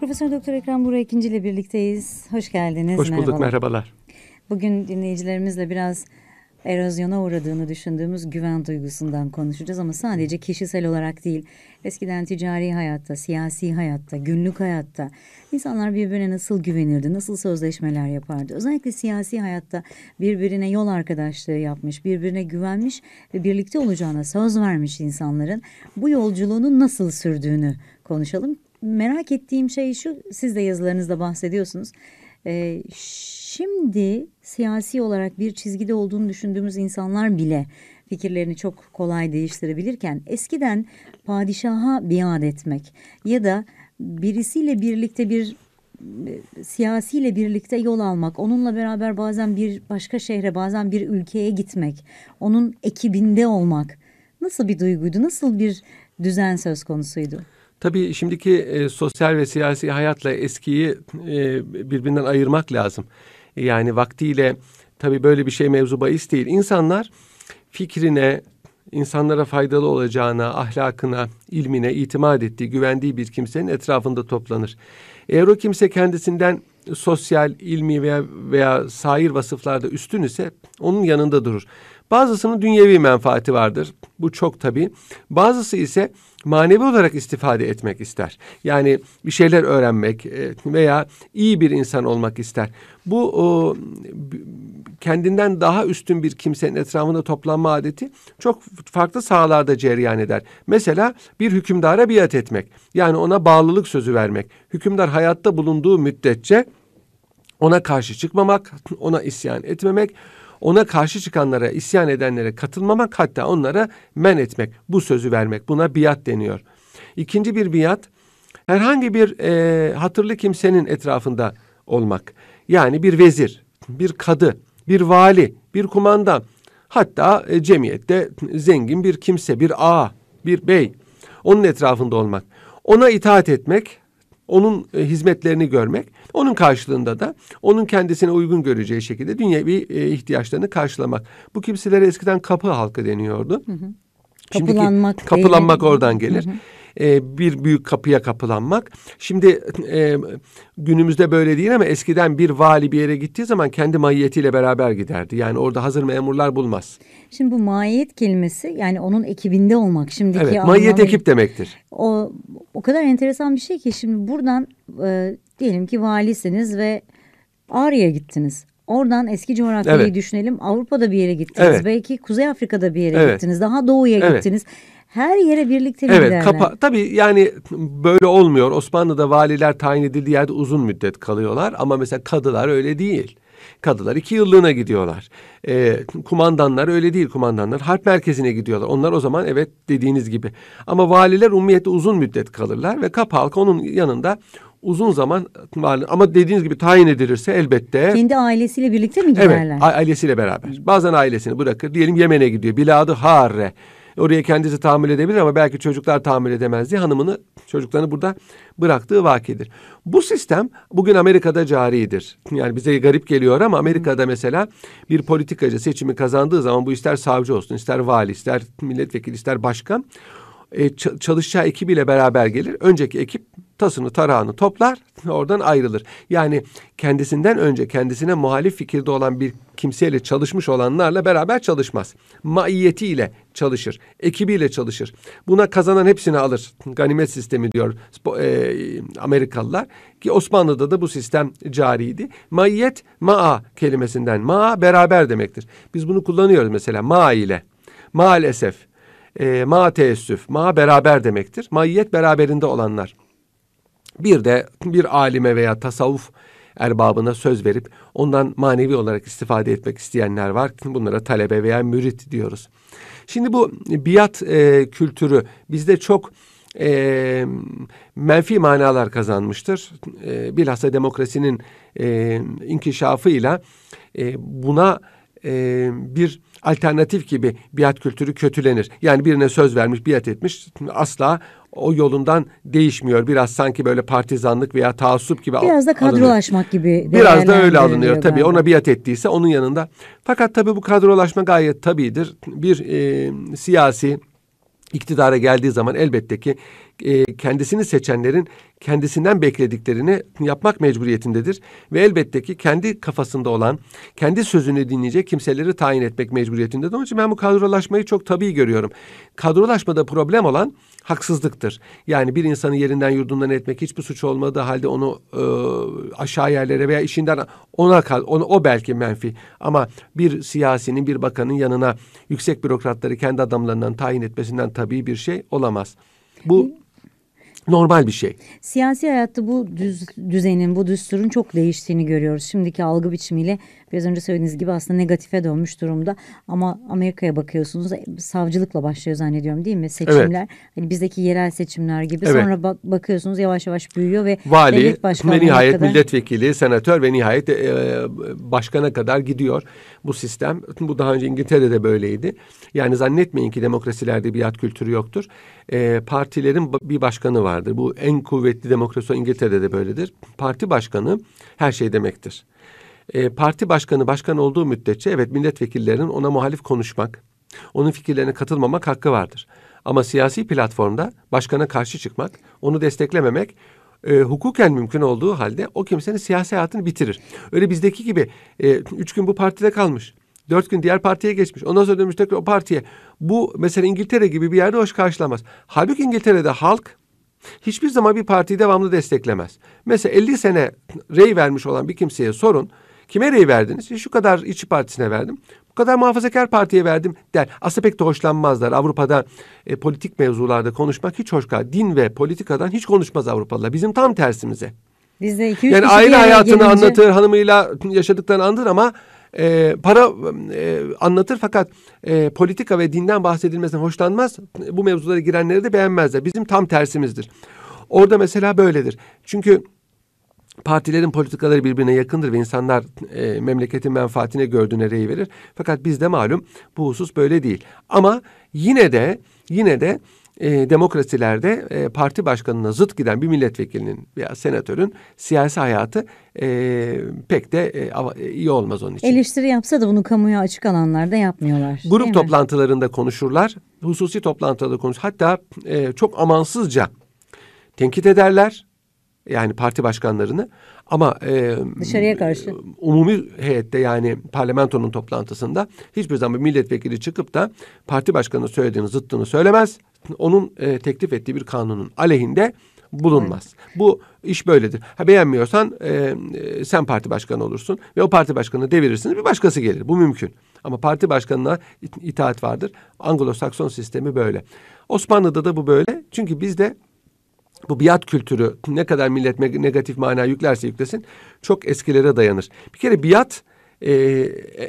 Profesör Doktor Ekrem Burak ikinci ile birlikteyiz. Hoş geldiniz. Hoş bulduk, merhabalar. merhabalar. Bugün dinleyicilerimizle biraz erozyona uğradığını düşündüğümüz güven duygusundan konuşacağız ama sadece kişisel olarak değil. Eskiden ticari hayatta, siyasi hayatta, günlük hayatta insanlar birbirine nasıl güvenirdi, nasıl sözleşmeler yapardı? Özellikle siyasi hayatta birbirine yol arkadaşlığı yapmış, birbirine güvenmiş ve birlikte olacağına söz vermiş insanların bu yolculuğunu nasıl sürdüğünü konuşalım merak ettiğim şey şu, siz de yazılarınızda bahsediyorsunuz. Ee, şimdi siyasi olarak bir çizgide olduğunu düşündüğümüz insanlar bile fikirlerini çok kolay değiştirebilirken eskiden padişaha biat etmek ya da birisiyle birlikte bir siyasiyle birlikte yol almak, onunla beraber bazen bir başka şehre, bazen bir ülkeye gitmek, onun ekibinde olmak nasıl bir duyguydu, nasıl bir düzen söz konusuydu? Tabii şimdiki e, sosyal ve siyasi hayatla eskiyi e, birbirinden ayırmak lazım. E, yani vaktiyle tabii böyle bir şey mevzu bahis değil. İnsanlar fikrine, insanlara faydalı olacağına, ahlakına, ilmine itimat ettiği, güvendiği bir kimsenin etrafında toplanır. Eğer o kimse kendisinden sosyal, ilmi veya, veya sair vasıflarda üstün ise onun yanında durur. Bazısının dünyevi menfaati vardır. Bu çok tabii. Bazısı ise manevi olarak istifade etmek ister. Yani bir şeyler öğrenmek e, veya iyi bir insan olmak ister. Bu o, kendinden daha üstün bir kimsenin etrafında toplanma adeti çok farklı sahalarda cereyan eder. Mesela bir hükümdara biat etmek. Yani ona bağlılık sözü vermek. Hükümdar hayatta bulunduğu müddetçe ona karşı çıkmamak, ona isyan etmemek, ona karşı çıkanlara, isyan edenlere katılmamak hatta onlara men etmek, bu sözü vermek buna biat deniyor. İkinci bir biat herhangi bir e, hatırlı kimsenin etrafında olmak. Yani bir vezir, bir kadı, bir vali, bir kumanda, hatta e, cemiyette zengin bir kimse, bir ağa, bir bey onun etrafında olmak. Ona itaat etmek onun e, hizmetlerini görmek, onun karşılığında da onun kendisine uygun göreceği şekilde dünyevi e, ihtiyaçlarını karşılamak. Bu kimselere eskiden kapı halkı deniyordu. Hı hı. Şimdiki kapılanmak, kapılanmak oradan gelir. Hı hı e, bir büyük kapıya kapılanmak. Şimdi e, günümüzde böyle değil ama eskiden bir vali bir yere gittiği zaman kendi mahiyetiyle beraber giderdi. Yani orada hazır memurlar bulmaz. Şimdi bu mahiyet kelimesi yani onun ekibinde olmak şimdiki evet, mahiyet anlamı, ekip demektir. O o kadar enteresan bir şey ki şimdi buradan e, diyelim ki valisiniz ve Ağrı'ya gittiniz. Oradan eski coğrafyayı evet. düşünelim. Avrupa'da bir yere gittiniz. Evet. Belki Kuzey Afrika'da bir yere evet. gittiniz. Daha doğuya evet. gittiniz. Her yere birlikte mi evet, giderler? Kapa- tabii yani böyle olmuyor. Osmanlı'da valiler tayin edildiği yerde uzun müddet kalıyorlar. Ama mesela kadılar öyle değil. Kadılar iki yıllığına gidiyorlar. E, kumandanlar öyle değil kumandanlar. Harp merkezine gidiyorlar. Onlar o zaman evet dediğiniz gibi. Ama valiler umumiyette uzun müddet kalırlar ve kap onun yanında uzun zaman ama dediğiniz gibi tayin edilirse elbette. Kendi ailesiyle birlikte mi giderler? Evet ailesiyle beraber. Bazen ailesini bırakır diyelim Yemen'e gidiyor. Biladı Harre. Oraya kendisi tahammül edebilir ama belki çocuklar tahammül edemez diye hanımını çocuklarını burada bıraktığı vakidir. Bu sistem bugün Amerika'da caridir. Yani bize garip geliyor ama Amerika'da mesela bir politikacı seçimi kazandığı zaman bu ister savcı olsun, ister vali, ister milletvekili, ister başkan e, çalışacağı ekibiyle beraber gelir. Önceki ekip tasını tarağını toplar oradan ayrılır. Yani kendisinden önce kendisine muhalif fikirde olan bir kimseyle çalışmış olanlarla beraber çalışmaz. Maiyetiyle çalışır, ekibiyle çalışır. Buna kazanan hepsini alır. Ganimet sistemi diyor e, Amerikalılar ki Osmanlı'da da bu sistem cariydi. Maiyet maa kelimesinden maa beraber demektir. Biz bunu kullanıyoruz mesela ma ile. Maalesef, e, ma teessüf, ma beraber demektir. Maiyet beraberinde olanlar. Bir de bir alime veya tasavvuf erbabına söz verip ondan manevi olarak istifade etmek isteyenler var. Bunlara talebe veya mürit diyoruz. Şimdi bu biat e, kültürü bizde çok e, menfi manalar kazanmıştır. E, bilhassa demokrasinin e, inkişafıyla e, buna e, bir alternatif gibi biat kültürü kötülenir. Yani birine söz vermiş, biat etmiş asla o yolundan değişmiyor. Biraz sanki böyle partizanlık veya taassup gibi Biraz da kadrolaşmak gibi. Biraz da öyle alınıyor tabii. Ona biat ettiyse onun yanında. Fakat tabii bu kadrolaşma gayet tabidir. Bir e, siyasi iktidara geldiği zaman elbette ki e, kendisini seçenlerin kendisinden beklediklerini yapmak mecburiyetindedir. Ve elbette ki kendi kafasında olan, kendi sözünü dinleyecek kimseleri tayin etmek mecburiyetindedir. Onun için ben bu kadrolaşmayı çok tabii görüyorum. Kadrolaşmada problem olan haksızlıktır. Yani bir insanı yerinden yurdundan etmek hiçbir suç olmadığı halde onu e, aşağı yerlere veya işinden ona, onu o belki menfi. Ama bir siyasinin, bir bakanın yanına yüksek bürokratları kendi adamlarından tayin etmesinden tabii bir şey olamaz. Bu normal bir şey. Siyasi hayatta bu düz, düzenin, bu düsturun çok değiştiğini görüyoruz. Şimdiki algı biçimiyle biraz önce söylediğiniz gibi aslında negatife dönmüş durumda. Ama Amerika'ya bakıyorsunuz savcılıkla başlıyor zannediyorum değil mi seçimler? Evet. Hani bizdeki yerel seçimler gibi. Evet. Sonra bak bakıyorsunuz yavaş yavaş büyüyor ve Vali ve nihayet kadar... milletvekili, senatör ve nihayet e, başkana kadar gidiyor bu sistem. Bu daha önce İngiltere'de de böyleydi. Yani zannetmeyin ki demokrasilerde biat kültürü yoktur. E, partilerin bir başkanı vardır. Bu en kuvvetli demokrasi İngiltere'de de böyledir. Parti başkanı her şey demektir e, parti başkanı başkan olduğu müddetçe evet milletvekillerinin ona muhalif konuşmak, onun fikirlerine katılmamak hakkı vardır. Ama siyasi platformda başkana karşı çıkmak, onu desteklememek e, hukuken mümkün olduğu halde o kimsenin siyasi hayatını bitirir. Öyle bizdeki gibi e, üç gün bu partide kalmış. Dört gün diğer partiye geçmiş. Ondan sonra dönmüş tekrar o partiye. Bu mesela İngiltere gibi bir yerde hoş karşılamaz. Halbuki İngiltere'de halk hiçbir zaman bir partiyi devamlı desteklemez. Mesela 50 sene rey vermiş olan bir kimseye sorun. Kime rey verdiniz? E şu kadar İşçi Partisi'ne verdim. Bu kadar Muhafazakar Parti'ye verdim der. Aslında pek de hoşlanmazlar. Avrupa'da e, politik mevzularda konuşmak hiç hoş değil. Din ve politikadan hiç konuşmaz Avrupalılar. Bizim tam tersimize. Biz de iki, üç yani aile hayatını gelince... anlatır, hanımıyla yaşadıklarını anlatır ama e, para e, anlatır fakat e, politika ve dinden bahsedilmesine hoşlanmaz. Bu mevzulara girenleri de beğenmezler. Bizim tam tersimizdir. Orada mesela böyledir. Çünkü partilerin politikaları birbirine yakındır ve insanlar e, memleketin menfaatine gördüğüne rey verir. Fakat bizde malum bu husus böyle değil. Ama yine de yine de e, demokrasilerde e, parti başkanına zıt giden bir milletvekilinin veya senatörün siyasi hayatı e, pek de e, e iyi olmaz onun için. Eleştiri yapsa da bunu kamuya açık alanlarda yapmıyorlar. Grup toplantılarında mi? konuşurlar, hususi toplantılarda konuş. Hatta e, çok amansızca tenkit ederler yani parti başkanlarını ama e, dışarıya karşı umumi heyette yani parlamentonun toplantısında hiçbir zaman bir milletvekili çıkıp da parti başkanı söylediğini zıttını söylemez. Onun e, teklif ettiği bir kanunun aleyhinde bulunmaz. Evet. Bu iş böyledir. Ha beğenmiyorsan e, e sen parti başkanı olursun ve o parti başkanını devirirsin bir başkası gelir. Bu mümkün. Ama parti başkanına it- itaat vardır. Anglo-Sakson sistemi böyle. Osmanlı'da da bu böyle. Çünkü bizde bu biat kültürü ne kadar millet negatif mana yüklerse yüklesin çok eskilere dayanır. Bir kere biat e,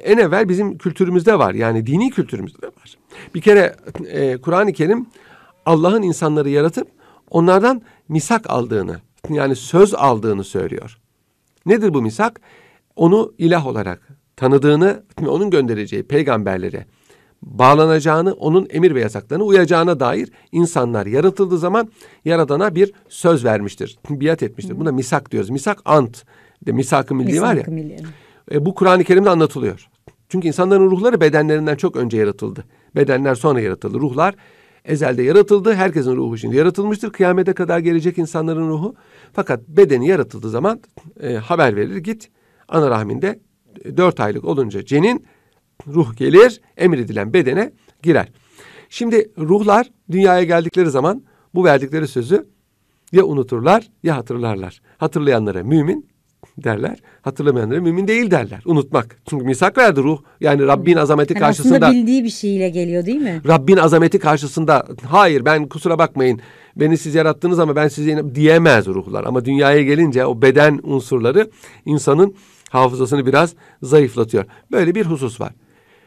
en evvel bizim kültürümüzde var. Yani dini kültürümüzde var. Bir kere e, Kur'an-ı Kerim Allah'ın insanları yaratıp onlardan misak aldığını yani söz aldığını söylüyor. Nedir bu misak? Onu ilah olarak tanıdığını, onun göndereceği peygamberlere bağlanacağını, onun emir ve yasaklarına uyacağına dair insanlar yaratıldığı zaman yaradana bir söz vermiştir. Biat etmiştir. Buna misak diyoruz. Misak ant. De misak-ı milli misak var ya. Milli. E, bu Kur'an-ı Kerim'de anlatılıyor. Çünkü insanların ruhları bedenlerinden çok önce yaratıldı. Bedenler sonra yaratıldı. Ruhlar ezelde yaratıldı. Herkesin ruhu şimdi yaratılmıştır. Kıyamete kadar gelecek insanların ruhu. Fakat bedeni yaratıldığı zaman e, haber verir. Git ana rahminde e, dört aylık olunca cenin ruh gelir, emredilen bedene girer. Şimdi ruhlar dünyaya geldikleri zaman bu verdikleri sözü ya unuturlar ya hatırlarlar. Hatırlayanlara mümin derler. Hatırlamayanlara mümin değil derler. Unutmak. Çünkü misak verdi ruh. Yani Rabbin hani azameti yani karşısında. Aslında bildiği bir şeyle geliyor değil mi? Rabbin azameti karşısında hayır ben kusura bakmayın beni siz yarattınız ama ben sizi diyemez ruhlar. Ama dünyaya gelince o beden unsurları insanın hafızasını biraz zayıflatıyor. Böyle bir husus var.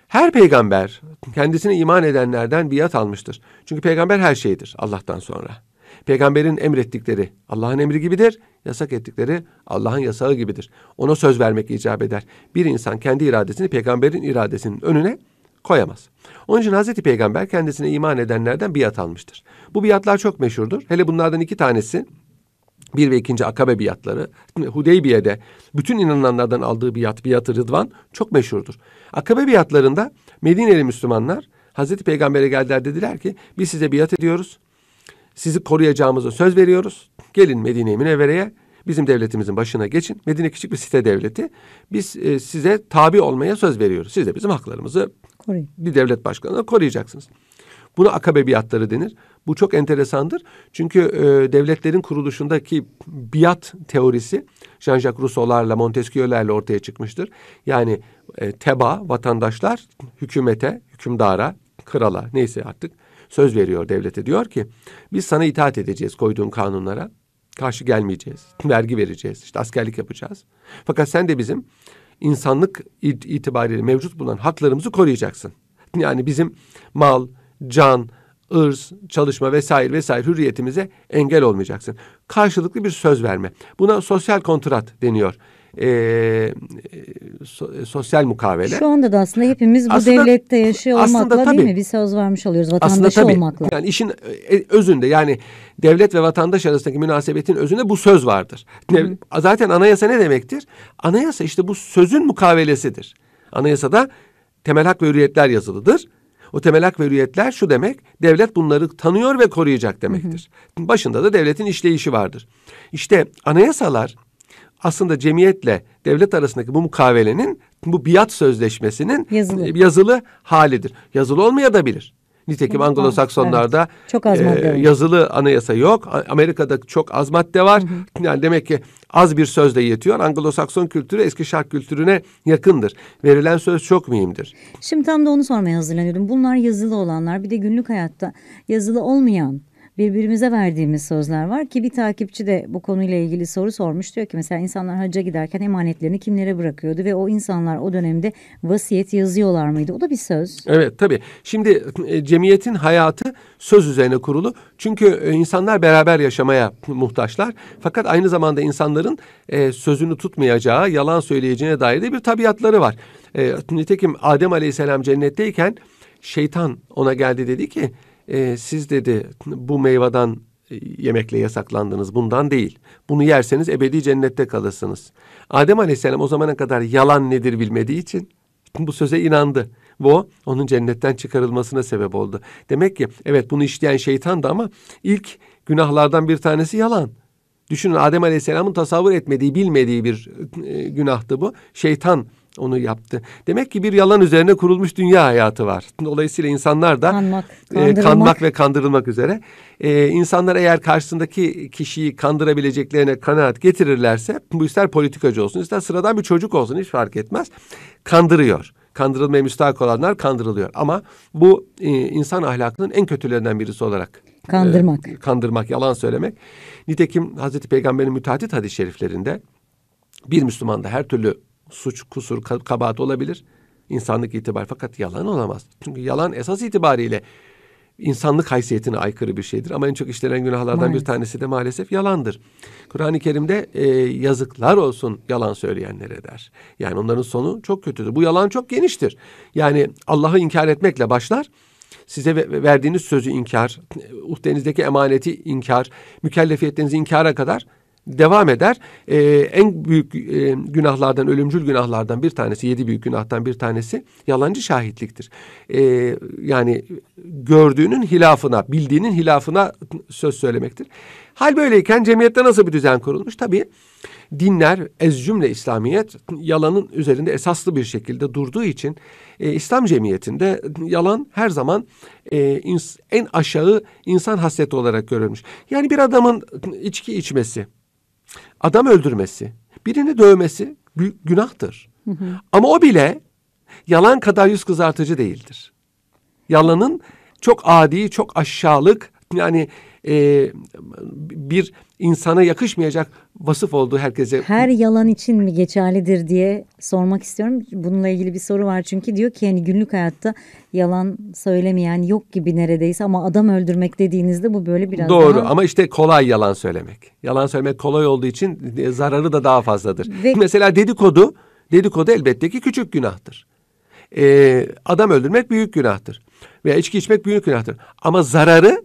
Her peygamber kendisine iman edenlerden biat almıştır. Çünkü peygamber her şeydir Allah'tan sonra. Peygamberin emrettikleri Allah'ın emri gibidir, yasak ettikleri Allah'ın yasağı gibidir. Ona söz vermek icap eder. Bir insan kendi iradesini peygamberin iradesinin önüne koyamaz. Onun için Hazreti Peygamber kendisine iman edenlerden biat almıştır. Bu biatlar çok meşhurdur. Hele bunlardan iki tanesi bir ve ikinci akabe biatları. Hudeybiye'de bütün inananlardan aldığı biat, biatı Rıdvan çok meşhurdur. Akabe biatlarında Medineli Müslümanlar Hazreti Peygamber'e geldiler dediler ki biz size biat ediyoruz. Sizi koruyacağımıza söz veriyoruz. Gelin Medine-i Münevvere'ye bizim devletimizin başına geçin. Medine küçük bir site devleti. Biz e, size tabi olmaya söz veriyoruz. Siz de bizim haklarımızı Koruyun. bir devlet başkanına koruyacaksınız. Buna akabe biatları denir. Bu çok enteresandır. Çünkü e, devletlerin kuruluşundaki biat teorisi Jean-Jacques Rousseau'larla, Montesquieu'lerle ortaya çıkmıştır. Yani e, teba, vatandaşlar hükümete, hükümdara, krala neyse artık söz veriyor devlete. Diyor ki biz sana itaat edeceğiz koyduğun kanunlara. Karşı gelmeyeceğiz. Vergi vereceğiz. işte askerlik yapacağız. Fakat sen de bizim insanlık itibariyle mevcut bulunan haklarımızı koruyacaksın. Yani bizim mal, can, ırz, çalışma vesaire vesaire hürriyetimize engel olmayacaksın. Karşılıklı bir söz verme. Buna sosyal kontrat deniyor. Ee, e, sosyal mukavele. Şu anda da aslında hepimiz bu aslında, devlette yaşıyor aslında, olmakla aslında, tabii, değil mi? Bir söz vermiş oluyoruz vatandaşı tabii, olmakla. Yani işin e, özünde yani devlet ve vatandaş arasındaki münasebetin özünde bu söz vardır. Hı Zaten anayasa ne demektir? Anayasa işte bu sözün mukavelesidir. Anayasada temel hak ve hürriyetler yazılıdır o temel hak ve hürriyetler şu demek, devlet bunları tanıyor ve koruyacak demektir. Hı hı. Başında da devletin işleyişi vardır. İşte anayasalar aslında cemiyetle devlet arasındaki bu mukavelenin, bu biat sözleşmesinin yazılı, yazılı halidir. Yazılı olmaya da bilir. Nitekim evet, Anglo-Saksonlarda evet. Çok az e, yazılı anayasa yok. Amerika'da çok az madde var. Hı hı. Yani demek ki az bir sözle yetiyor. Anglo-Sakson kültürü eski şark kültürüne yakındır. Verilen söz çok mühimdir. Şimdi tam da onu sormaya hazırlanıyordum. Bunlar yazılı olanlar bir de günlük hayatta yazılı olmayan birbirimize verdiğimiz sözler var ki bir takipçi de bu konuyla ilgili soru sormuş. Diyor ki mesela insanlar hacca giderken emanetlerini kimlere bırakıyordu ve o insanlar o dönemde vasiyet yazıyorlar mıydı? O da bir söz. Evet tabii. Şimdi e, cemiyetin hayatı söz üzerine kurulu. Çünkü e, insanlar beraber yaşamaya muhtaçlar. Fakat aynı zamanda insanların e, sözünü tutmayacağı, yalan söyleyeceğine dair de bir tabiatları var. E, nitekim Adem Aleyhisselam cennetteyken şeytan ona geldi dedi ki e, siz dedi bu meyveden e, yemekle yasaklandınız bundan değil. Bunu yerseniz ebedi cennette kalırsınız. Adem Aleyhisselam o zamana kadar yalan nedir bilmediği için bu söze inandı. Bu onun cennetten çıkarılmasına sebep oldu. Demek ki evet bunu işleyen şeytandı ama ilk günahlardan bir tanesi yalan. Düşünün Adem Aleyhisselam'ın tasavvur etmediği, bilmediği bir e, günahtı bu. Şeytan onu yaptı. Demek ki bir yalan üzerine kurulmuş dünya hayatı var. Dolayısıyla insanlar da kanmak, e, kanmak ve kandırılmak üzere. E, insanlar eğer karşısındaki kişiyi kandırabileceklerine kanaat getirirlerse bu ister politikacı olsun ister sıradan bir çocuk olsun hiç fark etmez. Kandırıyor kandırılmaya müstahak olanlar kandırılıyor. Ama bu e, insan ahlakının en kötülerinden birisi olarak. E, kandırmak. E, kandırmak, yalan söylemek. Nitekim Hazreti Peygamber'in müteahhit hadis-i şeriflerinde bir Müslüman da her türlü suç, kusur, kabahat olabilir. İnsanlık itibar fakat yalan olamaz. Çünkü yalan esas itibariyle insanlık haysiyetine aykırı bir şeydir. Ama en çok işlenen günahlardan maalesef. bir tanesi de maalesef yalandır. Kur'an-ı Kerim'de e, yazıklar olsun yalan söyleyenlere der. Yani onların sonu çok kötüdür. Bu yalan çok geniştir. Yani Allah'ı inkar etmekle başlar. Size verdiğiniz sözü inkar, e, uhdenizdeki emaneti inkar, mükellefiyetlerinizi inkara kadar devam eder. E, en büyük e, günahlardan, ölümcül günahlardan bir tanesi, yedi büyük günahtan bir tanesi yalancı şahitliktir. E, yani gördüğünün hilafına, bildiğinin hilafına söz söylemektir. Hal böyleyken cemiyette nasıl bir düzen kurulmuş? Tabii dinler ez cümle İslamiyet yalanın üzerinde esaslı bir şekilde durduğu için e, İslam cemiyetinde yalan her zaman e, en aşağı insan hasreti olarak görülmüş. Yani bir adamın içki içmesi, adam öldürmesi, birini dövmesi büyük günahtır. Ama o bile yalan kadar yüz kızartıcı değildir. Yalanın çok adi, çok aşağılık yani e, bir insana yakışmayacak vasıf olduğu herkese... Her yalan için mi geçerlidir diye sormak istiyorum. Bununla ilgili bir soru var çünkü diyor ki yani günlük hayatta yalan söylemeyen yok gibi neredeyse ama adam öldürmek dediğinizde bu böyle biraz Doğru daha... ama işte kolay yalan söylemek. Yalan söylemek kolay olduğu için e, zararı da daha fazladır. Ve... Mesela dedikodu, dedikodu elbette ki küçük günahtır. Ee, adam öldürmek büyük günahtır. Veya içki içmek büyük günahtır. Ama zararı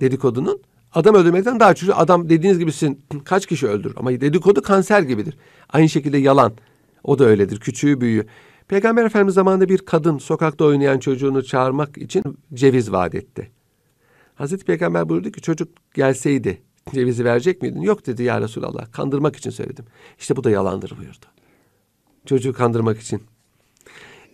dedikodunun Adam öldürmekten daha çocuğu adam dediğiniz gibisin kaç kişi öldürür ama dedikodu kanser gibidir. Aynı şekilde yalan o da öyledir küçüğü büyüğü. Peygamber Efendimiz zamanında bir kadın sokakta oynayan çocuğunu çağırmak için ceviz vaat etti. Hazreti Peygamber buyurdu ki çocuk gelseydi cevizi verecek miydin? Yok dedi ya Resulallah kandırmak için söyledim. İşte bu da yalandır buyurdu. Çocuğu kandırmak için.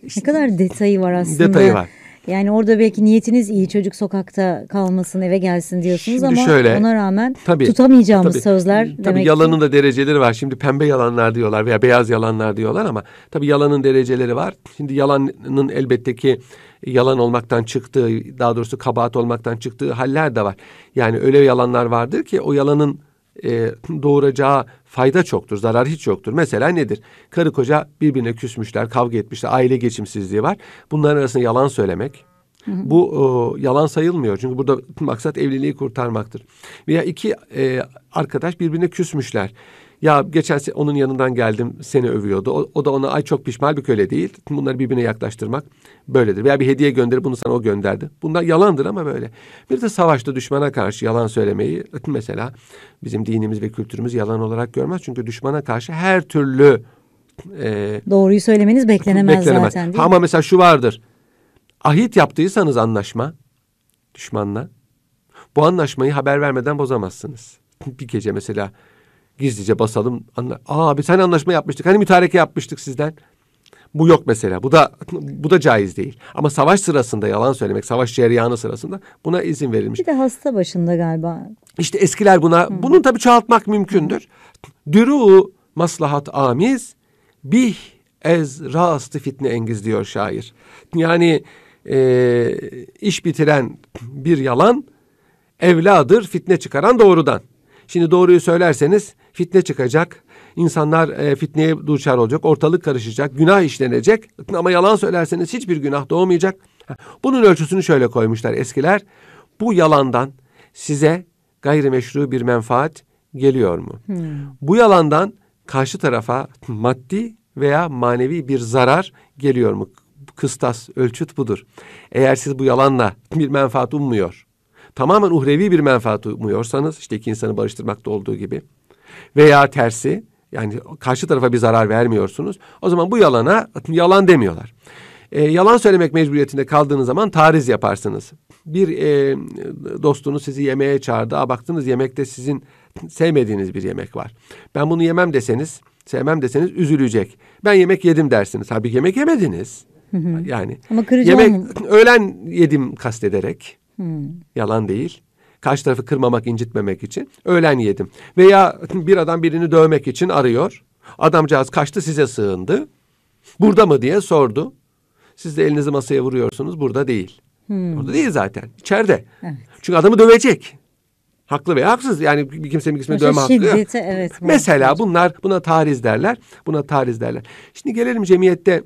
İşte, ne kadar detayı var aslında. Detayı var. Yani orada belki niyetiniz iyi çocuk sokakta kalmasın eve gelsin diyorsunuz Şimdi ama şöyle, ona rağmen tabii, tutamayacağımız tabii, sözler tabii demek yalanın ki... da dereceleri var. Şimdi pembe yalanlar diyorlar veya beyaz yalanlar diyorlar ama tabii yalanın dereceleri var. Şimdi yalanın elbette ki yalan olmaktan çıktığı daha doğrusu kabahat olmaktan çıktığı haller de var. Yani öyle yalanlar vardır ki o yalanın e, doğuracağı fayda çoktur, zarar hiç yoktur. Mesela nedir? Karı koca birbirine küsmüşler, kavga etmişler, aile geçimsizliği var. Bunların arasında yalan söylemek, Bu e, yalan sayılmıyor. Çünkü burada maksat evliliği kurtarmaktır. Veya iki e, arkadaş birbirine küsmüşler. Ya geçen se onun yanından geldim seni övüyordu. O, o da ona ay çok pişman bir köle değil. Bunları birbirine yaklaştırmak böyledir. Veya bir hediye gönderip bunu sana o gönderdi. Bunlar yalandır ama böyle. Bir de savaşta düşmana karşı yalan söylemeyi mesela bizim dinimiz ve kültürümüz yalan olarak görmez. Çünkü düşmana karşı her türlü e, doğruyu söylemeniz beklenemez, beklenemez. zaten. Değil ama mesela şu vardır. Ahit yaptıysanız anlaşma düşmanla bu anlaşmayı haber vermeden bozamazsınız. bir gece mesela Gizlice basalım. Anla Aa biz hani anlaşma yapmıştık. Hani mütareke yapmıştık sizden. Bu yok mesela. Bu da bu da caiz değil. Ama savaş sırasında yalan söylemek, savaş cereyanı sırasında buna izin verilmiş. Bir de hasta başında galiba. İşte eskiler buna hmm. bunu tabii çoğaltmak mümkündür. Dürü maslahat amiz bih ez rastı fitne engiz diyor şair. Yani e, iş bitiren bir yalan evladır fitne çıkaran doğrudan. Şimdi doğruyu söylerseniz fitne çıkacak. İnsanlar e, fitneye duçar olacak. Ortalık karışacak. Günah işlenecek. Ama yalan söylerseniz hiçbir günah doğmayacak. Bunun ölçüsünü şöyle koymuşlar eskiler. Bu yalandan size gayrimeşru bir menfaat geliyor mu? Hmm. Bu yalandan karşı tarafa maddi veya manevi bir zarar geliyor mu? Kıstas, ölçüt budur. Eğer siz bu yalanla bir menfaat ummuyor, tamamen uhrevi bir menfaat umuyorsanız işte iki insanı barıştırmakta olduğu gibi veya tersi yani karşı tarafa bir zarar vermiyorsunuz o zaman bu yalana yalan demiyorlar. E, yalan söylemek mecburiyetinde kaldığınız zaman tariz yaparsınız. Bir e, dostunuz sizi yemeğe çağırdı. a baktınız yemekte sizin sevmediğiniz bir yemek var. Ben bunu yemem deseniz, sevmem deseniz üzülecek. Ben yemek yedim dersiniz. Halbuki yemek yemediniz. Yani Ama yemek olmadı. öğlen yedim kastederek Hmm. Yalan değil. Karşı tarafı kırmamak, incitmemek için öğlen yedim. Veya bir adam birini dövmek için arıyor. Adamcağız kaçtı size sığındı. Burada mı diye sordu. Siz de elinizi masaya vuruyorsunuz. Burada değil. Hmm. Burada değil zaten. İçeride. Evet. Çünkü adamı dövecek. Haklı veya haksız. Yani bir kimsenin bir kısmını dövme hakkı yok. Evet, Mesela evet. bunlar buna tariz derler. Buna tariz derler. Şimdi gelelim cemiyette.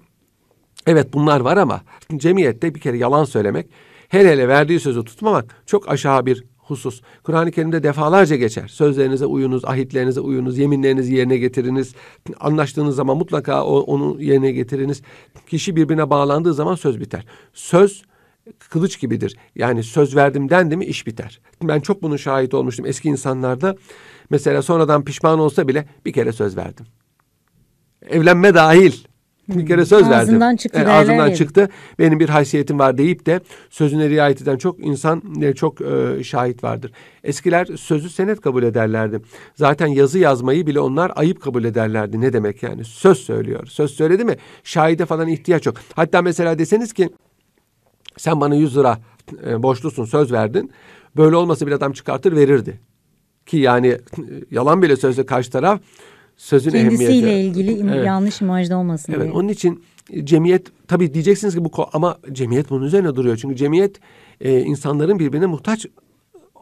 Evet bunlar var ama cemiyette bir kere yalan söylemek Hele hele verdiği sözü tutmamak çok aşağı bir husus. Kur'an-ı Kerim'de defalarca geçer. Sözlerinize uyunuz, ahitlerinize uyunuz, yeminlerinizi yerine getiriniz. Anlaştığınız zaman mutlaka onu yerine getiriniz. Kişi birbirine bağlandığı zaman söz biter. Söz kılıç gibidir. Yani söz verdim dendi mi iş biter. Ben çok bunun şahit olmuştum eski insanlarda. Mesela sonradan pişman olsa bile bir kere söz verdim. Evlenme dahil bir kere söz verdim. Ağzından çıktı. Yani e, ağzından çıktı. Benim bir haysiyetim var deyip de sözüne riayet eden çok insan e, çok e, şahit vardır. Eskiler sözü senet kabul ederlerdi. Zaten yazı yazmayı bile onlar ayıp kabul ederlerdi. Ne demek yani? Söz söylüyor. Söz söyledi mi? Şahide falan ihtiyaç yok. Hatta mesela deseniz ki sen bana 100 lira e, borçlusun söz verdin. Böyle olmasa bir adam çıkartır verirdi. Ki yani e, yalan bile sözle karşı taraf sözün Kendisiyle ehemmiyeti. Kendisiyle ilgili evet. yanlış imajda olmasın evet, diye. Onun için cemiyet tabii diyeceksiniz ki bu ama cemiyet bunun üzerine duruyor. Çünkü cemiyet e, insanların birbirine muhtaç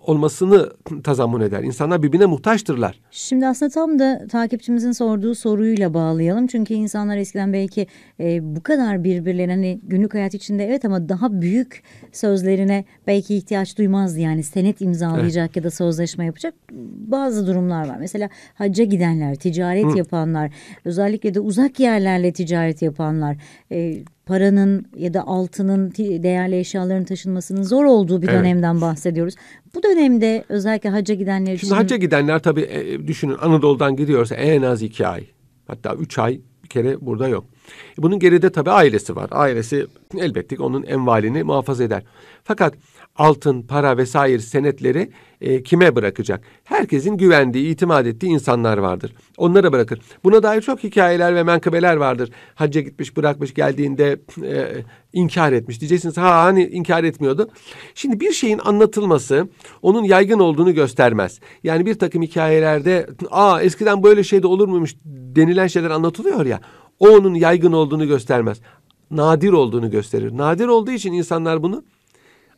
olmasını tazammun eder. İnsanlar birbirine muhtaçtırlar. Şimdi aslında tam da takipçimizin sorduğu soruyla bağlayalım. Çünkü insanlar eskiden belki e, bu kadar birbirlerine hani günlük hayat içinde evet ama daha büyük sözlerine belki ihtiyaç duymazdı. Yani senet imzalayacak evet. ya da sözleşme yapacak bazı durumlar var. Mesela hacca gidenler, ticaret Hı. yapanlar, özellikle de uzak yerlerle ticaret yapanlar, e, paranın ya da altının değerli eşyaların taşınmasının zor olduğu bir evet. dönemden bahsediyoruz. Bu dönemde özellikle hacca gidenler için... Şimdi hacca gidenler tabii e, e, düşünün Anadolu'dan gidiyorsa en az iki ay hatta üç ay bir kere burada yok. Bunun geride tabii ailesi var. Ailesi elbette onun envalini muhafaza eder. Fakat altın, para vesaire senetleri e, kime bırakacak? Herkesin güvendiği, itimat ettiği insanlar vardır. Onlara bırakır. Buna dair çok hikayeler ve menkıbeler vardır. Hacca gitmiş, bırakmış, geldiğinde e, inkar etmiş. Diyeceksiniz ha hani inkar etmiyordu. Şimdi bir şeyin anlatılması onun yaygın olduğunu göstermez. Yani bir takım hikayelerde aa eskiden böyle şey de olur muymuş denilen şeyler anlatılıyor ya. O onun yaygın olduğunu göstermez. Nadir olduğunu gösterir. Nadir olduğu için insanlar bunu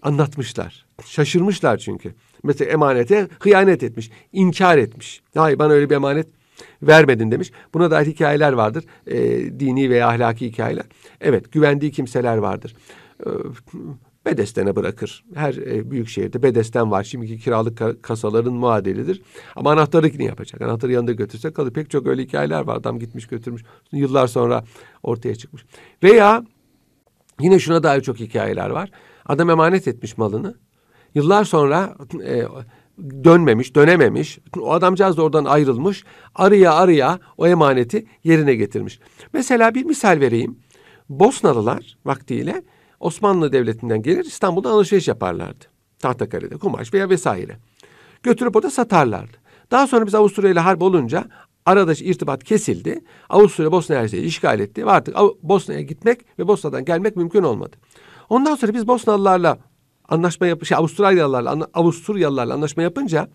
anlatmışlar. Şaşırmışlar çünkü. Mesela emanete hıyanet etmiş, inkar etmiş. Hayır bana öyle bir emanet vermedin demiş. Buna dair hikayeler vardır. E, dini veya ahlaki hikayeler. Evet güvendiği kimseler vardır. E, bedestene bırakır. Her e, büyük şehirde bedesten var. Şimdiki kiralık kasaların muadilidir. Ama anahtarı ne yapacak? Anahtarı yanında götürse kalır. Pek çok öyle hikayeler var. Adam gitmiş götürmüş. Yıllar sonra ortaya çıkmış. Veya yine şuna dair çok hikayeler var. Adam emanet etmiş malını. Yıllar sonra e, dönmemiş, dönememiş. O adamcağız da oradan ayrılmış. Arıya arıya o emaneti yerine getirmiş. Mesela bir misal vereyim. Bosnalılar vaktiyle Osmanlı Devleti'nden gelir İstanbul'da alışveriş yaparlardı. Tahtakale'de kumaş veya vesaire. Götürüp orada satarlardı. Daha sonra biz Avusturya ile harp olunca arada irtibat kesildi. Avusturya Bosna Hersek'i işgal etti ve artık Bosna'ya gitmek ve Bosna'dan gelmek mümkün olmadı. Ondan sonra biz Bosnalılarla anlaşma yapıp şey Avustralyalılarla Avusturyalılarla anlaşma yapınca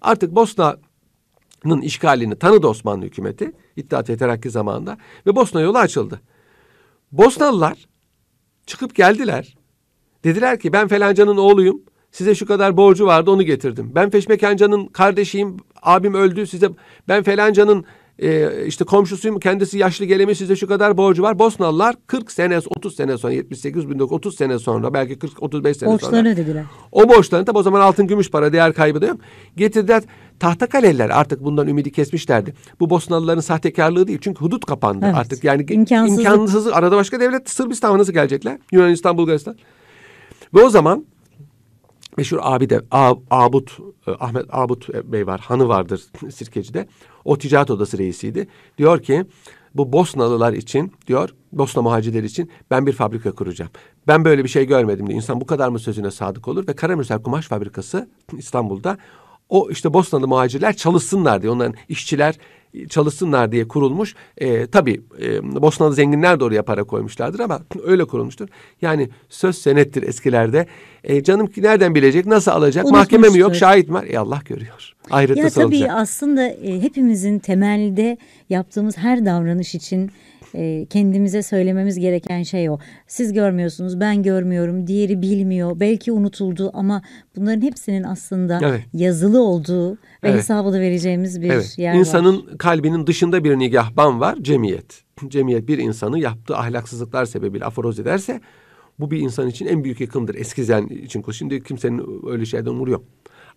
artık Bosna'nın işgalini tanıdı Osmanlı hükümeti İttihat ve Terakki zamanında ve Bosna yolu açıldı. Bosnalılar çıkıp geldiler. Dediler ki ben felancanın oğluyum. Size şu kadar borcu vardı onu getirdim. Ben Feşmekancanın kardeşiyim. Abim öldü size. Ben felancanın e, işte komşusuyum kendisi yaşlı gelemiş size şu kadar borcu var. Bosnalılar 40 sene 30 sene sonra 78 19 30 sene sonra belki 40 35 sene Borçlarını sonra. Borçlarını ödediler. O borçlarını tabi o zaman altın gümüş para değer kaybı da yok. Getirdiler tahta kaleler artık bundan ümidi kesmişlerdi. Bu Bosnalıların sahtekarlığı değil çünkü hudut kapandı evet. artık yani imkansız. imkansız arada başka devlet Sırbistan nasıl gelecekler Yunanistan Bulgaristan. Ve o zaman meşhur abi de Abut e, Ahmet Abut Bey var hanı vardır Sirkeci'de. O ticaret odası reisiydi. Diyor ki bu Bosnalılar için diyor Bosna muhacirleri için ben bir fabrika kuracağım. Ben böyle bir şey görmedim diye insan bu kadar mı sözüne sadık olur ve Karamürsel Kumaş Fabrikası İstanbul'da o işte Bosnalı muhacirler çalışsınlar diye onların işçiler çalışsınlar diye kurulmuş. E, tabii e, Bosnalı zenginler de oraya para koymuşlardır ama öyle kurulmuştur. Yani söz senettir eskilerde. E, canım ki nereden bilecek, nasıl alacak? Mahkeme mi yok, şahit mi var? E Allah görüyor. Ahirette ya, tabii sorulacak. aslında e, hepimizin temelde yaptığımız her davranış için e, kendimize söylememiz gereken şey o. Siz görmüyorsunuz, ben görmüyorum, diğeri bilmiyor, belki unutuldu ama bunların hepsinin aslında evet. yazılı olduğu ve evet. hesabı da vereceğimiz bir evet. yer İnsanın var. kalbinin dışında bir nigahban var, cemiyet. Cemiyet bir insanı yaptığı ahlaksızlıklar sebebiyle aforoz ederse bu bir insan için en büyük yıkımdır. Eski için. Şimdi kimsenin öyle şeyden umuruyor.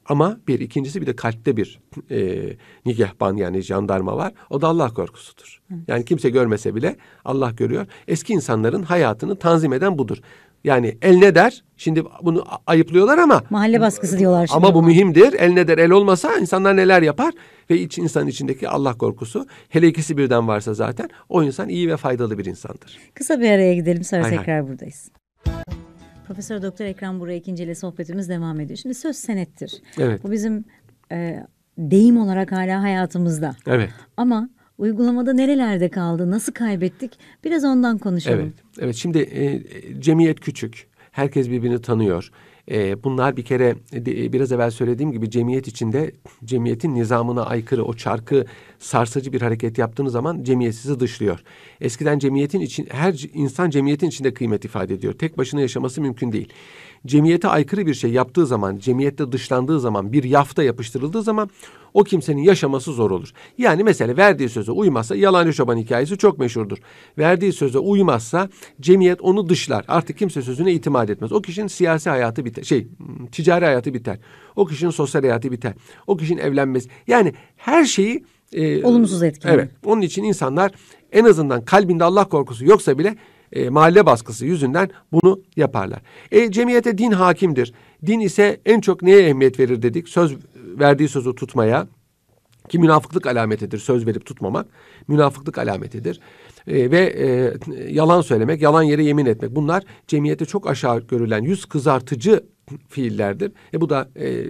Ama bir ikincisi bir de kalpte bir e, nigahban yani jandarma var. O da Allah korkusudur. Hı. Yani kimse görmese bile Allah görüyor. Eski insanların hayatını tanzim eden budur. Yani el ne der? Şimdi bunu ayıplıyorlar ama mahalle baskısı diyorlar şimdi. Ama bu ona. mühimdir. El ne der? El olmasa insanlar neler yapar? Ve iç insanın içindeki Allah korkusu hele ikisi birden varsa zaten o insan iyi ve faydalı bir insandır. Kısa bir araya gidelim sonra hay tekrar hay. buradayız. Profesör Doktor Ekrem Buraya ikinci ile sohbetimiz devam ediyor. Şimdi söz senettir. Evet. Bu bizim e, deyim olarak hala hayatımızda. Evet. Ama uygulamada nerelerde kaldı, nasıl kaybettik? Biraz ondan konuşalım. Evet. Evet. Şimdi e, e cemiyet küçük. Herkes birbirini tanıyor. E, bunlar bir kere e, e, biraz evvel söylediğim gibi cemiyet içinde cemiyetin nizamına aykırı o çarkı sarsıcı bir hareket yaptığınız zaman cemiyet sizi dışlıyor. Eskiden cemiyetin için her insan cemiyetin içinde kıymet ifade ediyor. Tek başına yaşaması mümkün değil cemiyete aykırı bir şey yaptığı zaman, cemiyette dışlandığı zaman, bir yafta yapıştırıldığı zaman o kimsenin yaşaması zor olur. Yani mesela verdiği söze uymazsa yalancı çoban hikayesi çok meşhurdur. Verdiği söze uymazsa cemiyet onu dışlar. Artık kimse sözüne itimat etmez. O kişinin siyasi hayatı biter. Şey, ticari hayatı biter. O kişinin sosyal hayatı biter. O kişinin evlenmesi. Yani her şeyi e, olumsuz etkiler. Evet. Onun için insanlar en azından kalbinde Allah korkusu yoksa bile e, mahalle baskısı yüzünden bunu yaparlar. E, cemiyete din hakimdir. Din ise en çok neye ehemmiyet verir dedik? Söz verdiği sözü tutmaya ki münafıklık alametidir söz verip tutmamak. Münafıklık alametidir. E, ve e, yalan söylemek, yalan yere yemin etmek. Bunlar cemiyete çok aşağı görülen yüz kızartıcı fiillerdir. E, bu da e,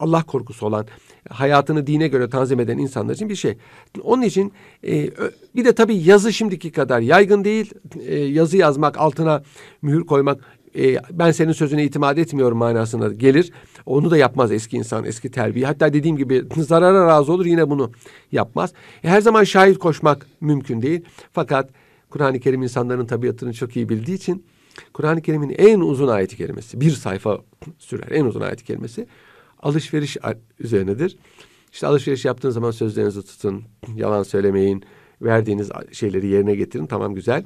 Allah korkusu olan, hayatını dine göre tanzim eden insanlar için bir şey. Onun için e, bir de tabii yazı şimdiki kadar yaygın değil. E, yazı yazmak, altına mühür koymak, e, ben senin sözüne itimat etmiyorum manasında gelir. Onu da yapmaz eski insan, eski terbiye. Hatta dediğim gibi zarara razı olur yine bunu yapmaz. E, her zaman şair koşmak mümkün değil. Fakat Kur'an-ı Kerim insanların tabiatını çok iyi bildiği için... Kur'an-ı Kerim'in en uzun ayeti kelimesi, bir sayfa sürer en uzun ayeti kelimesi alışveriş üzerinedir. İşte alışveriş yaptığınız zaman sözlerinizi tutun, yalan söylemeyin, verdiğiniz şeyleri yerine getirin. Tamam güzel.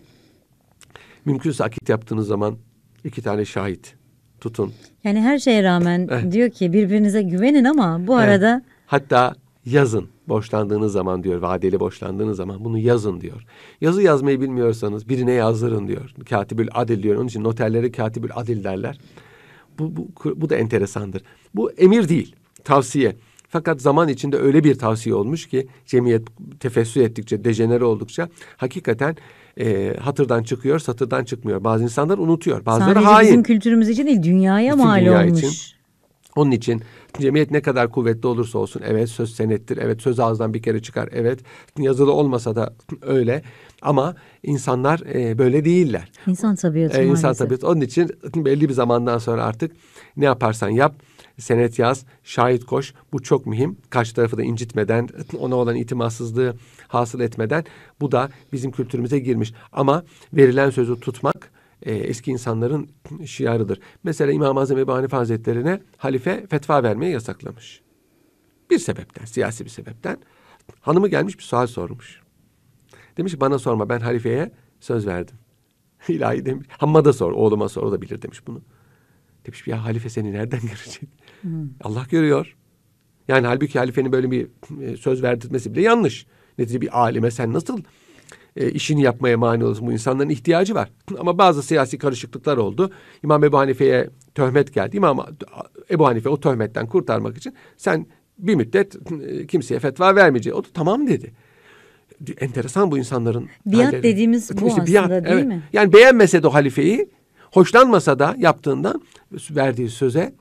Mümkünse akit yaptığınız zaman iki tane şahit tutun. Yani her şeye rağmen eh. diyor ki birbirinize güvenin ama bu eh. arada... Hatta yazın boşlandığınız zaman diyor vadeli boşlandığınız zaman bunu yazın diyor. Yazı yazmayı bilmiyorsanız birine yazdırın diyor. Katibül adil diyor. Onun için noterlere katibül adil derler. Bu, bu, bu da enteresandır. Bu emir değil, tavsiye. Fakat zaman içinde öyle bir tavsiye olmuş ki cemiyet tefessür ettikçe, dejenere oldukça hakikaten e, hatırdan çıkıyor, satırdan çıkmıyor. Bazı insanlar unutuyor, bazıları Sadece hain. bizim kültürümüz için değil, dünyaya Bütün mal dünya olmuş. Için. Onun için cemiyet ne kadar kuvvetli olursa olsun evet söz senettir, evet söz ağızdan bir kere çıkar, evet yazılı olmasa da öyle ama insanlar e, böyle değiller. İnsan tabiatı e, İnsan tabiatı. Onun için belli bir zamandan sonra artık ne yaparsan yap senet yaz, şahit koş. Bu çok mühim. Karşı tarafı da incitmeden, ona olan itimatsızlığı hasıl etmeden bu da bizim kültürümüze girmiş. Ama verilen sözü tutmak e, eski insanların şiarıdır. Mesela İmam-ı Azam Ebu Hanife Hazretleri'ne halife fetva vermeyi yasaklamış. Bir sebepten, siyasi bir sebepten. Hanımı gelmiş bir sual sormuş. Demiş bana sorma ben halifeye söz verdim. İlahi demiş. Hamma da sor, oğluma sor, o da bilir demiş bunu. Demiş ya halife seni nereden görecek? Hmm. Allah görüyor. Yani halbuki halifenin böyle bir e, söz verdirtmesi bile yanlış. Netice bir alime sen nasıl e, işini yapmaya mani olursun? Bu insanların ihtiyacı var. Ama bazı siyasi karışıklıklar oldu. İmam Ebu Hanife'ye töhmet geldi. İmam Ebu Hanife o töhmetten kurtarmak için sen bir müddet e, kimseye fetva vermeyecek. O da tamam dedi enteresan bu insanların. Biat halleri. dediğimiz bu işte aslında değil evet. mi? Yani beğenmese de o halifeyi, hoşlanmasa da yaptığından verdiği söze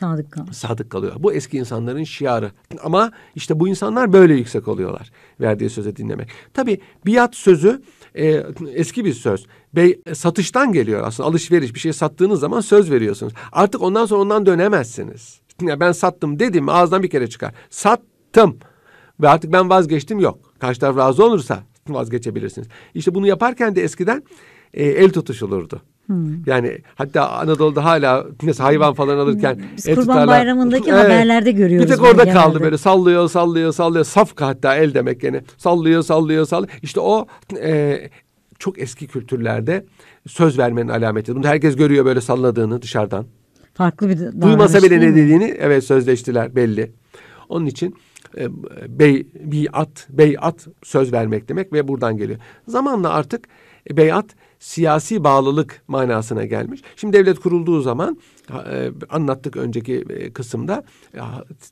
Sadık kalıyor. Sadık kalıyor. Bu eski insanların şiarı. Ama işte bu insanlar böyle yüksek oluyorlar. Verdiği sözü dinlemek. Tabii biat sözü e, eski bir söz. Bey e, satıştan geliyor aslında. Alışveriş bir şey sattığınız zaman söz veriyorsunuz. Artık ondan sonra ondan dönemezsiniz. Ya ben sattım dedim ağızdan bir kere çıkar. Sattım. Ve artık ben vazgeçtim yok. Karşı taraf razı olursa vazgeçebilirsiniz. İşte bunu yaparken de eskiden e, el tutuşulurdu. Hmm. Yani hatta Anadolu'da hala mesela hayvan falan hmm. alırken Biz Kurban tutarlar. Bayramı'ndaki evet. haberlerde görüyoruz. Bir tek orada genelde. kaldı böyle sallıyor sallıyor sallıyor safka hatta el demek yani sallıyor sallıyor sallıyor. İşte o e, çok eski kültürlerde söz vermenin alameti. Bunu herkes görüyor böyle salladığını dışarıdan. Farklı bir davranış Duymasa bile ne dediğini evet sözleştiler belli. Onun için e, bey, bir at, bey at söz vermek demek ve buradan geliyor. Zamanla artık e, beyat siyasi bağlılık manasına gelmiş. Şimdi devlet kurulduğu zaman e, anlattık önceki e, kısımda e,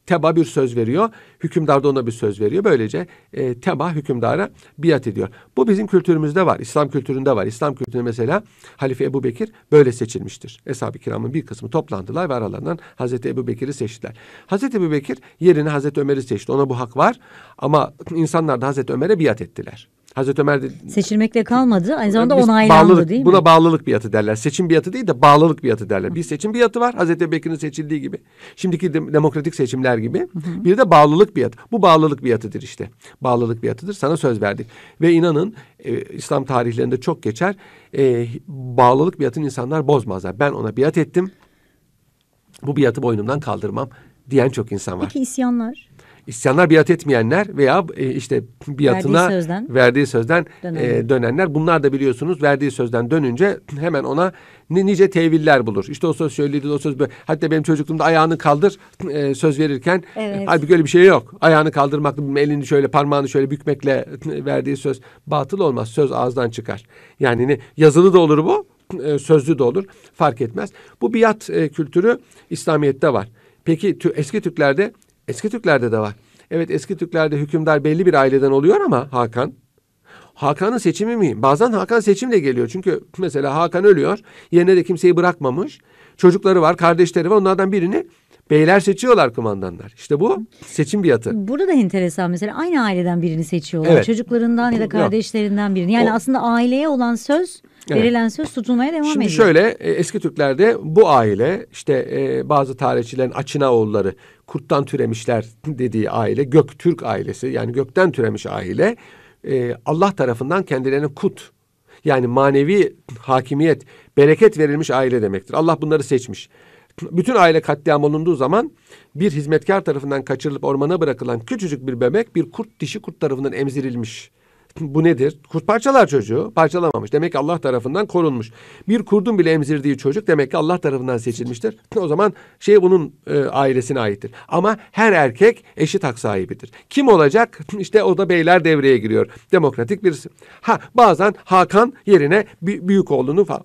teba bir söz veriyor. Hükümdar da ona bir söz veriyor. Böylece e, teba hükümdara biat ediyor. Bu bizim kültürümüzde var. İslam kültüründe var. İslam kültüründe mesela Halife Ebu Bekir böyle seçilmiştir. Eshab-ı kiramın bir kısmı toplandılar ve aralarından Hazreti Ebu Bekir'i seçtiler. Hazreti Ebu Bekir yerine Hazreti Ömer'i seçti. Ona bu hak var ama insanlar da Hazreti Ömer'e biat ettiler. Hazreti Ömer de, seçilmekle kalmadı. Aynı zamanda onaylandı bağlılık, değil mi? Buna bağlılık biatı derler. Seçim biatı değil de bağlılık biatı derler. Bir seçim biatı var. Hazreti Bekir'in seçildiği gibi. Şimdiki de, demokratik seçimler gibi. Bir de bağlılık biatı. Bu bağlılık biatıdır işte. Bağlılık biatıdır. Sana söz verdik. Ve inanın e, İslam tarihlerinde çok geçer. E, bağlılık biatını insanlar bozmazlar. Ben ona biat ettim. Bu biatı boynumdan kaldırmam diyen çok insan var. Peki isyanlar? İsyanlar biat etmeyenler veya e, işte biatına verdiği sözden, verdiği sözden e, dönenler. E, dönenler. Bunlar da biliyorsunuz verdiği sözden dönünce hemen ona nice teviller bulur. İşte o söz söyledi, o söz böyle. Hatta benim çocukluğumda ayağını kaldır e, söz verirken evet. halbuki öyle bir şey yok. Ayağını kaldırmakla elini şöyle parmağını şöyle bükmekle verdiği söz batıl olmaz. Söz ağızdan çıkar. Yani ne, yazılı da olur bu, e, sözlü de olur. Fark etmez. Bu biat e, kültürü İslamiyet'te var. Peki eski Türklerde Eski Türklerde de var. Evet eski Türklerde hükümdar belli bir aileden oluyor ama Hakan. Hakan'ın seçimi mi? Bazen Hakan seçimle geliyor. Çünkü mesela Hakan ölüyor. Yerine de kimseyi bırakmamış. Çocukları var, kardeşleri var. Onlardan birini Beyler seçiyorlar kumandanlar. İşte bu seçim biatı. Burada da enteresan mesela aynı aileden birini seçiyorlar. Evet. Çocuklarından ya da kardeşlerinden birini. Yani o... aslında aileye olan söz Evet. Verilen söz tutulmaya devam Şimdi ediyor. Şimdi şöyle e, eski Türklerde bu aile işte e, bazı tarihçilerin açına oğulları kurttan türemişler dediği aile gök Türk ailesi yani gökten türemiş aile e, Allah tarafından kendilerine kut yani manevi hakimiyet bereket verilmiş aile demektir. Allah bunları seçmiş bütün aile katliam olunduğu zaman bir hizmetkar tarafından kaçırılıp ormana bırakılan küçücük bir bebek bir kurt dişi kurt tarafından emzirilmiş. Bu nedir? Kurt parçalar çocuğu. Parçalamamış. Demek ki Allah tarafından korunmuş. Bir kurdun bile emzirdiği çocuk demek ki Allah tarafından seçilmiştir. O zaman şey bunun e, ailesine aittir. Ama her erkek eşit hak sahibidir. Kim olacak? İşte o da beyler devreye giriyor. Demokratik birisi. Ha bazen Hakan yerine büyük oğlunu falan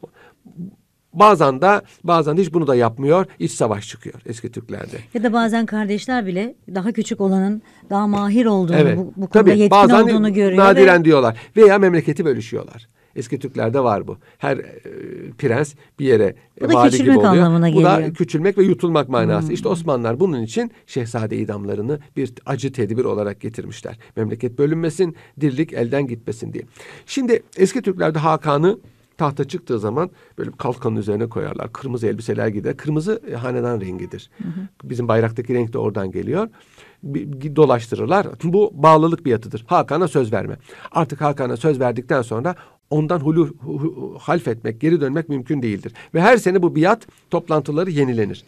Bazen de bazen de hiç bunu da yapmıyor. İç savaş çıkıyor eski Türklerde. Ya da bazen kardeşler bile daha küçük olanın daha mahir olduğunu evet. bu, bu konuda Tabii, yetkin bazen olduğunu görüyor. Nadiren ve... diyorlar veya memleketi bölüşüyorlar. Eski Türklerde var bu. Her e, prens bir yere bu da vali gibi oluyor. Anlamına bu da küçülmek ve yutulmak manası. Hmm. İşte Osmanlılar bunun için şehzade idamlarını bir acı tedbir olarak getirmişler. Memleket bölünmesin, dirlik elden gitmesin diye. Şimdi eski Türklerde Hakan'ı tahta çıktığı zaman böyle kalkanın üzerine koyarlar. Kırmızı elbiseler gider. Kırmızı e, hanedan rengidir. Hı hı. Bizim bayraktaki renk de oradan geliyor. Bir, dolaştırırlar. Bu bağlılık biyatıdır. Hakan'a söz verme. Artık Hakan'a söz verdikten sonra ondan hulu, hu, hu, half etmek, geri dönmek mümkün değildir. Ve her sene bu biat toplantıları yenilenir.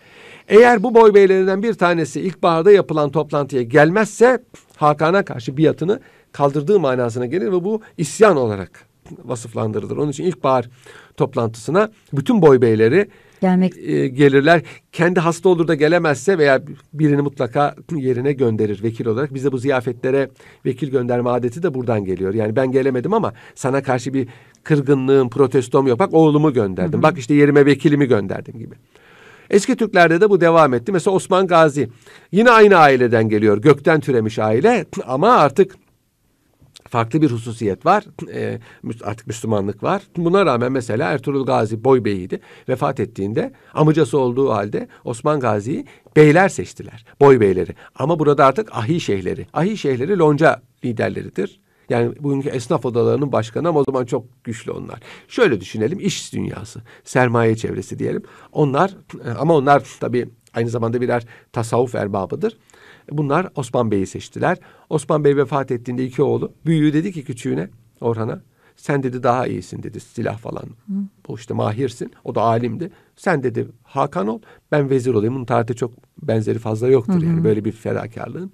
Eğer bu boy beylerinden bir tanesi ilkbaharda yapılan toplantıya gelmezse Hakan'a karşı biatını kaldırdığı manasına gelir ve bu isyan olarak vasıflandırılır. Onun için ilkbahar toplantısına bütün boy beyleri gelmek e, gelirler. Kendi hasta olur da gelemezse veya birini mutlaka yerine gönderir vekil olarak. Bize bu ziyafetlere vekil gönderme adeti de buradan geliyor. Yani ben gelemedim ama sana karşı bir kırgınlığım, protestom yok. Bak oğlumu gönderdim. Hı hı. Bak işte yerime vekilimi gönderdim gibi. Eski Türklerde de bu devam etti. Mesela Osman Gazi yine aynı aileden geliyor. Gökten türemiş aile ama artık farklı bir hususiyet var. E, artık Müslümanlık var. Buna rağmen mesela Ertuğrul Gazi boy beyiydi. Vefat ettiğinde amcası olduğu halde Osman Gazi'yi beyler seçtiler. Boy beyleri. Ama burada artık ahi şeyhleri. Ahi şeyhleri lonca liderleridir. Yani bugünkü esnaf odalarının başkanı ama o zaman çok güçlü onlar. Şöyle düşünelim iş dünyası, sermaye çevresi diyelim. Onlar ama onlar tabii aynı zamanda birer tasavvuf erbabıdır. Bunlar Osman Bey'i seçtiler. Osman Bey vefat ettiğinde iki oğlu. Büyüğü dedi ki küçüğüne Orhan'a. Sen dedi daha iyisin dedi silah falan. Hı. Bu işte mahirsin. O da alimdi. Sen dedi Hakan ol. Ben vezir olayım. Bunun tarihte çok benzeri fazla yoktur. Hı hı. Yani böyle bir ferakarlığın.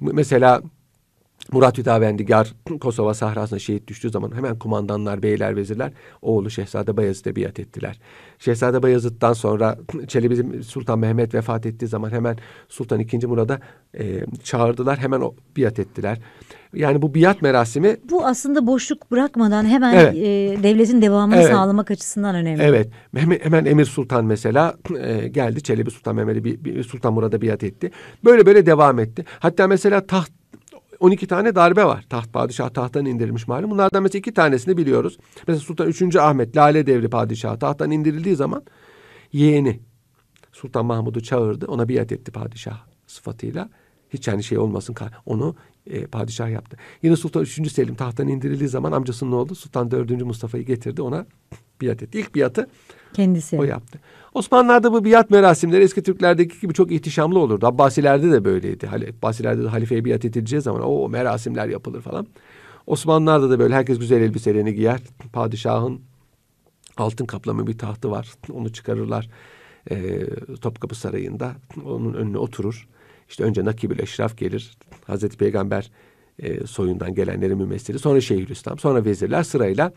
Mesela Murat Hüdavendigar Kosova Sahrasında şehit düştüğü zaman hemen kumandanlar, beyler, vezirler oğlu Şehzade Bayezid'e biat ettiler. Şehzade Bayezid'den sonra Çelebi Sultan Mehmet vefat ettiği zaman hemen Sultan II. Murad'a e, çağırdılar. Hemen o, biat ettiler. Yani bu biat merasimi... Bu aslında boşluk bırakmadan hemen evet. e, devletin devamını evet. sağlamak açısından önemli. Evet. Hemen, hemen Emir Sultan mesela e, geldi. Çelebi Sultan Mehmet'e Sultan Murad'a biat etti. Böyle böyle devam etti. Hatta mesela taht 12 tane darbe var. Taht padişah tahttan indirilmiş malum. Bunlardan mesela iki tanesini biliyoruz. Mesela Sultan 3. Ahmet Lale Devri padişah tahttan indirildiği zaman yeğeni Sultan Mahmud'u çağırdı. Ona biat etti padişah sıfatıyla. Hiç yani şey olmasın onu e, padişah yaptı. Yine Sultan 3. Selim tahttan indirildiği zaman amcasının oğlu Sultan 4. Mustafa'yı getirdi ona biat etti. İlk biatı Kendisi. o yaptı. Osmanlılar'da bu biat merasimleri eski Türklerdeki gibi çok ihtişamlı olurdu. Abbasilerde de böyleydi. Abbasilerde de halifeye biat edileceği zaman o merasimler yapılır falan. Osmanlılar'da da böyle herkes güzel elbiselerini giyer. Padişahın altın kaplama bir tahtı var. Onu çıkarırlar e, Topkapı Sarayı'nda. Onun önüne oturur. İşte önce Nakibül Eşraf gelir. Hazreti Peygamber e, soyundan gelenlerin mümessili. Sonra Şeyhülislam, sonra vezirler sırayla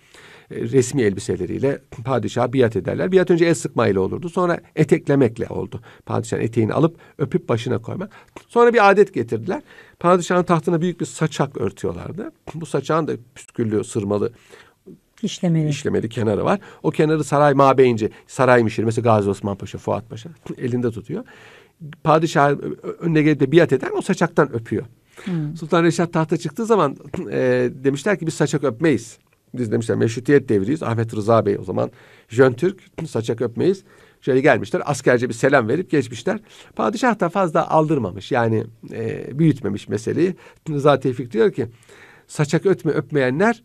e, resmi elbiseleriyle padişaha biat ederler. Biat önce el sıkmayla olurdu. Sonra eteklemekle oldu. Padişahın eteğini alıp öpüp başına koymak. Sonra bir adet getirdiler. Padişahın tahtına büyük bir saçak örtüyorlardı. Bu saçağın da püsküllü, sırmalı İşlemeli. İşlemeli kenarı var. O kenarı saray mabeyince saray müşiri mesela Gazi Osman Paşa, Fuat Paşa elinde tutuyor. Padişah önüne gelip de biat eder o saçaktan öpüyor. Hmm. Sultan Reşat tahta çıktığı zaman e, demişler ki biz saçak öpmeyiz. Biz demişler meşrutiyet devriyiz. Ahmet Rıza Bey o zaman Jön Türk saçak öpmeyiz. Şöyle gelmişler askerce bir selam verip geçmişler. Padişah da fazla aldırmamış yani e, büyütmemiş meseleyi. Rıza Tevfik diyor ki saçak ötme öpmeyenler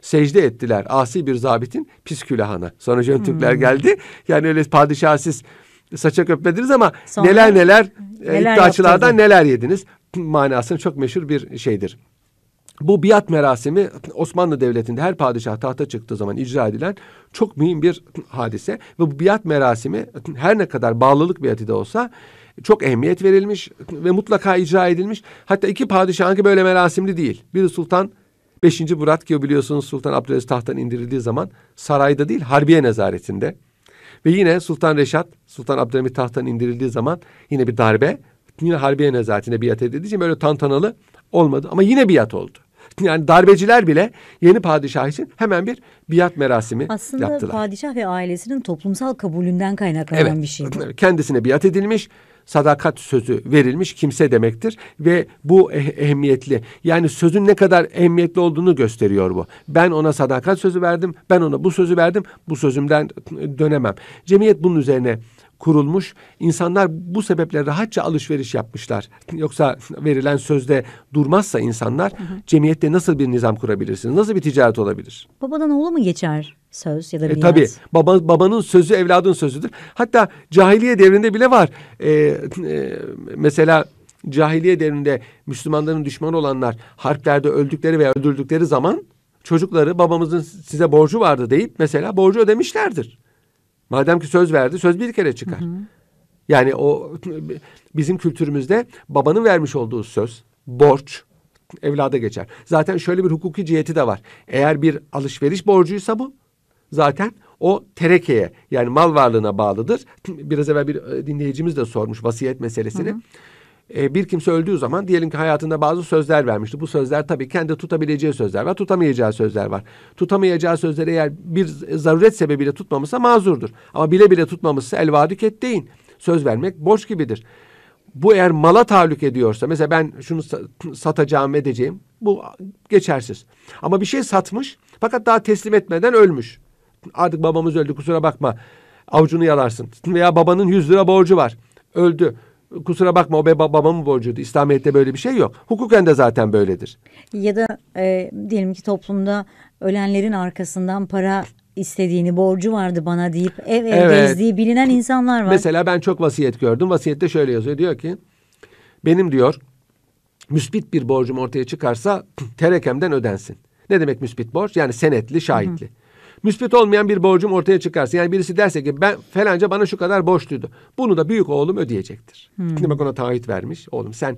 secde ettiler asi bir zabitin pis külahına. Sonra Jön Türkler hmm. geldi. Yani öyle padişahsız saçak öpmediniz ama Sonra, neler neler, e, neler iddiaçılardan neler yediniz manasının çok meşhur bir şeydir. Bu biat merasimi Osmanlı Devleti'nde her padişah tahta çıktığı zaman icra edilen çok mühim bir hadise. Ve bu biat merasimi her ne kadar bağlılık biati de olsa çok ehemmiyet verilmiş ve mutlaka icra edilmiş. Hatta iki padişahın ki böyle merasimli değil. Bir Sultan 5. Murat ki biliyorsunuz Sultan Abdülaziz tahttan indirildiği zaman sarayda değil harbiye nezaretinde. Ve yine Sultan Reşat, Sultan Abdülhamit tahttan indirildiği zaman yine bir darbe Yine Harbiye Nezahatine biat edildiği için böyle tantanalı olmadı. Ama yine biat oldu. Yani darbeciler bile yeni padişah için hemen bir biat merasimi Aslında yaptılar. Aslında padişah ve ailesinin toplumsal kabulünden kaynaklanan evet, bir şey. Kendisine biat edilmiş, sadakat sözü verilmiş kimse demektir ve bu eh ehemmiyetli. Yani sözün ne kadar ehemmiyetli olduğunu gösteriyor bu. Ben ona sadakat sözü verdim, ben ona bu sözü verdim, bu sözümden dönemem. Cemiyet bunun üzerine kurulmuş. İnsanlar bu sebeple rahatça alışveriş yapmışlar. Yoksa verilen sözde durmazsa insanlar hı hı. cemiyette nasıl bir nizam kurabilirsiniz? Nasıl bir ticaret olabilir? Babadan oğlu mu geçer söz ya da miras? E, tabii. Baba, babanın sözü evladın sözüdür. Hatta cahiliye devrinde bile var. Ee, e, mesela cahiliye devrinde Müslümanların düşmanı olanlar harplerde öldükleri veya öldürdükleri zaman çocukları babamızın size borcu vardı deyip mesela borcu ödemişlerdir. Madem ki söz verdi, söz bir kere çıkar. Hı hı. Yani o bizim kültürümüzde babanın vermiş olduğu söz, borç evlada geçer. Zaten şöyle bir hukuki ciheti de var. Eğer bir alışveriş borcuysa bu zaten o terekeye yani mal varlığına bağlıdır. Biraz evvel bir e, dinleyicimiz de sormuş vasiyet meselesini. Hı hı e, bir kimse öldüğü zaman diyelim ki hayatında bazı sözler vermişti. Bu sözler tabii kendi tutabileceği sözler var, tutamayacağı sözler var. Tutamayacağı sözleri eğer bir zaruret sebebiyle tutmamışsa mazurdur. Ama bile bile tutmamışsa el vadük et Söz vermek borç gibidir. Bu eğer mala tahallük ediyorsa mesela ben şunu satacağım edeceğim bu geçersiz. Ama bir şey satmış fakat daha teslim etmeden ölmüş. Artık babamız öldü kusura bakma avucunu yalarsın veya babanın yüz lira borcu var öldü kusura bakma o be mı borcuydu. İslamiyet'te böyle bir şey yok. Hukuken de zaten böyledir. Ya da e, diyelim ki toplumda ölenlerin arkasından para istediğini borcu vardı bana deyip ev ev evet. gezdiği bilinen insanlar var. Mesela ben çok vasiyet gördüm. Vasiyette şöyle yazıyor. Diyor ki benim diyor müspit bir borcum ortaya çıkarsa terekemden ödensin. Ne demek müspit borç? Yani senetli, şahitli. Hı hı. Müspet olmayan bir borcum ortaya çıkarsa yani birisi derse ki ben falanca bana şu kadar borçluydu. Bunu da büyük oğlum ödeyecektir. Hmm. Şimdi bak ona taahhüt vermiş. Oğlum sen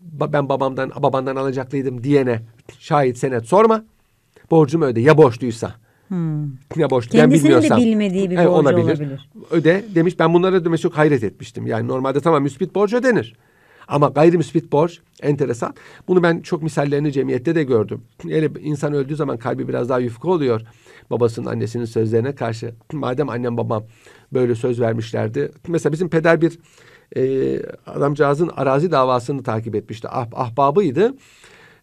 ben babamdan babandan alacaklıydım diyene şahit senet sorma. Borcumu öde ya borçluysa. Hmm. Ya borçlu Kendisinin ben bilmiyorsam. de bilmediği bir e, borcu evet, olabilir. olabilir. Öde demiş ben bunlara demiş çok hayret etmiştim. Yani normalde tamam müspit borç ödenir. Ama gayrimüspit borç enteresan. Bunu ben çok misallerini cemiyette de gördüm. Yani insan öldüğü zaman kalbi biraz daha yufka oluyor babasının annesinin sözlerine karşı madem annem babam böyle söz vermişlerdi. Mesela bizim peder bir e, adamcağızın arazi davasını takip etmişti. Ah, ahbabıydı.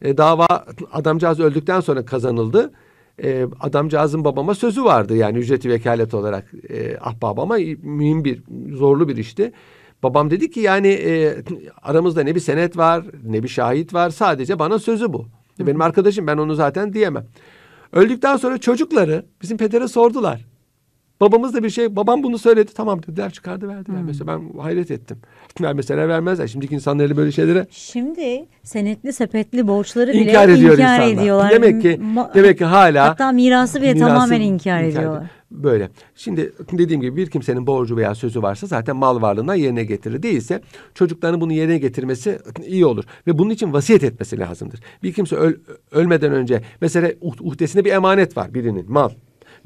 E, dava adamcağız öldükten sonra kazanıldı. E, adamcağızın babama sözü vardı yani ücreti vekalet olarak e, ahbabama mühim bir zorlu bir işti. Babam dedi ki yani e, aramızda ne bir senet var ne bir şahit var sadece bana sözü bu. E, benim arkadaşım ben onu zaten diyemem. Öldükten sonra çocukları bizim pedere sordular. Babamız da bir şey, babam bunu söyledi. Tamam dediler çıkardı verdiler. Hmm. Mesela ben hayret ettim. Mesela vermezler. Şimdiki insanları böyle şeylere. Şimdi senetli sepetli borçları bile inkar, ediyor inkar insanlar. ediyorlar. Demek ki demek ki hala. Hatta mirası bile mirası tamamen inkar, inkar ediyorlar. Ediyor böyle. Şimdi dediğim gibi bir kimsenin borcu veya sözü varsa zaten mal varlığına yerine getirir. Değilse çocuklarının bunu yerine getirmesi iyi olur. Ve bunun için vasiyet etmesi lazımdır. Bir kimse öl, ölmeden önce mesela uh-, uhdesinde bir emanet var birinin mal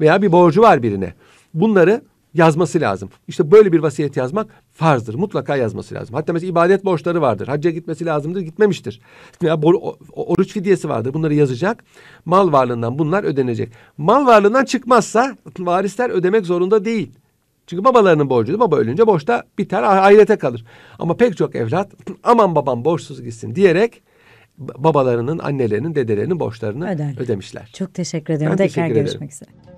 veya bir borcu var birine. Bunları yazması lazım. İşte böyle bir vasiyet yazmak farzdır. Mutlaka yazması lazım. Hatta mesela ibadet borçları vardır. Hacca gitmesi lazımdır, gitmemiştir. Ya bor, oruç fidyesi vardır. Bunları yazacak. Mal varlığından bunlar ödenecek. Mal varlığından çıkmazsa varisler ödemek zorunda değil. Çünkü babalarının borcuydu. Baba ölünce borçta biter, ahirete kalır. Ama pek çok evlat aman babam borçsuz gitsin diyerek babalarının, annelerinin, dedelerinin borçlarını Öder. ödemişler. Çok teşekkür ederim. Ben Tekrar teşekkür ederim. görüşmek üzere.